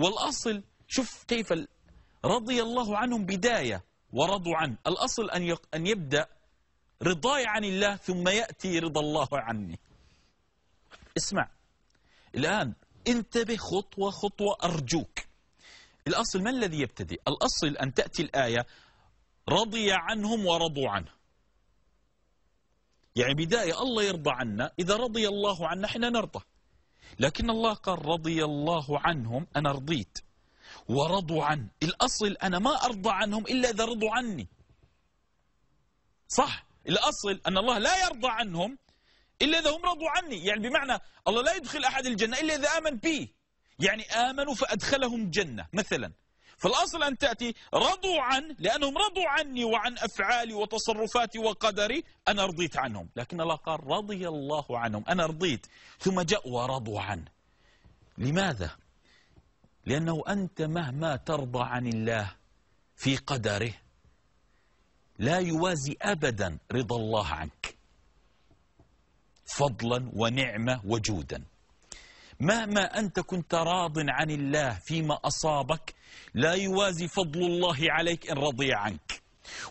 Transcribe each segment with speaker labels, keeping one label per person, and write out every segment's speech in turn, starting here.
Speaker 1: والأصل شوف كيف رضي الله عنهم بداية ورضوا عنه الأصل أن أن يبدأ رضاي عن الله ثم يأتي رضا الله عني اسمع الآن انتبه خطوة خطوة أرجوك الأصل ما الذي يبتدئ الأصل أن تأتي الآية رضي عنهم ورضوا عنه يعني بداية الله يرضى عنا إذا رضي الله عنا احنا نرضى لكن الله قال رضي الله عنهم أنا رضيت ورضوا عن الأصل أنا ما أرضى عنهم إلا إذا رضوا عني صح الأصل أن الله لا يرضى عنهم إلا إذا هم رضوا عني يعني بمعنى الله لا يدخل أحد الجنة إلا إذا آمن به يعني آمنوا فأدخلهم جنة مثلا فالأصل أن تأتي رضوا عن لأنهم رضوا عني وعن أفعالي وتصرفاتي وقدري أنا رضيت عنهم لكن الله قال رضي الله عنهم أنا رضيت ثم جاء ورضوا عن لماذا؟ لأنه أنت مهما ترضى عن الله في قدره لا يوازي أبدا رضا الله عنك فضلا ونعمة وجودا مهما أنت كنت راض عن الله فيما أصابك لا يوازي فضل الله عليك إن رضي عنك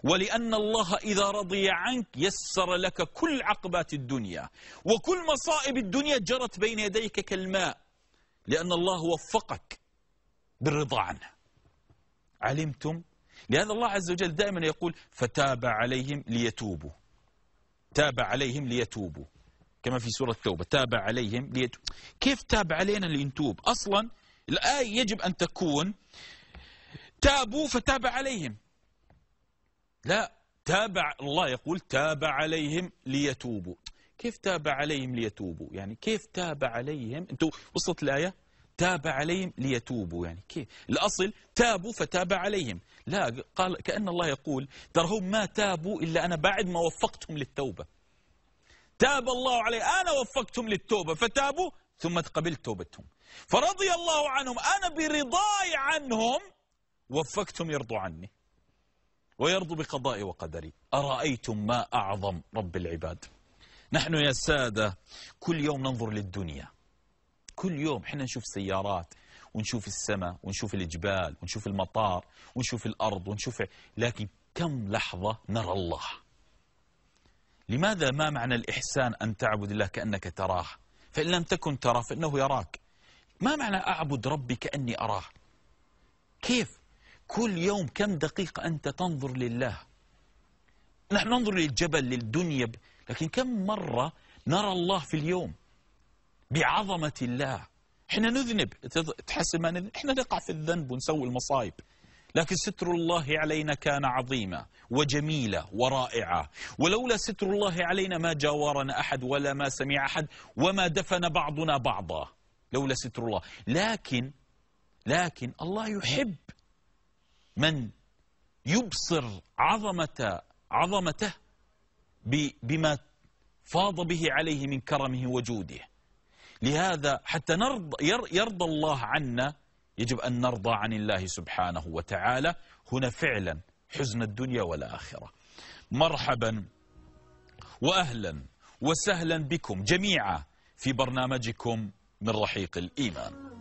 Speaker 1: ولأن الله إذا رضي عنك يسر لك كل عقبات الدنيا وكل مصائب الدنيا جرت بين يديك كالماء لأن الله وفقك بالرضا عنه علمتم؟ لهذا الله عز وجل دائما يقول فتاب عليهم ليتوبوا تاب عليهم ليتوبوا كما في سورة التوبة تاب عليهم ليت... كيف تاب علينا لنتوب أصلا الآية يجب أن تكون تابوا فتاب عليهم لا تابع الله يقول تاب عليهم ليتوبوا كيف تاب عليهم ليتوبوا يعني كيف تاب عليهم انتوا وصلت الآية تاب عليهم ليتوبوا يعني كيف الأصل تابوا فتاب عليهم لا قال كأن الله يقول ترى هم ما تابوا إلا أنا بعد ما وفقتهم للتوبة تاب الله عليه أنا وفقتهم للتوبة فتابوا ثم قبلت توبتهم فرضي الله عنهم أنا برضاي عنهم وفقتهم يرضوا عني ويرضوا بقضائي وقدري أرأيتم ما أعظم رب العباد نحن يا سادة كل يوم ننظر للدنيا كل يوم حنا نشوف سيارات ونشوف السماء ونشوف الجبال ونشوف المطار ونشوف الأرض ونشوف لكن كم لحظة نرى الله لماذا ما معنى الإحسان أن تعبد الله كأنك تراه فإن لم تكن تراه فإنه يراك ما معنى أعبد ربي كأني أراه كيف كل يوم كم دقيقة أنت تنظر لله نحن ننظر للجبل للدنيا لكن كم مرة نرى الله في اليوم بعظمة الله احنا نذنب تحسب ما نذنب احنا نقع في الذنب ونسوي المصايب لكن ستر الله علينا كان عظيما وجميلة ورائعة ولولا ستر الله علينا ما جاورنا أحد ولا ما سمع أحد وما دفن بعضنا بعضا لولا ستر الله لكن لكن الله يحب من يبصر عظمة عظمته بما فاض به عليه من كرمه وجوده لهذا حتى نرضى يرضى الله عنا يجب أن نرضى عن الله سبحانه وتعالى هنا فعلا حزن الدنيا والآخرة مرحبا وأهلا وسهلا بكم جميعا في برنامجكم من رحيق الإيمان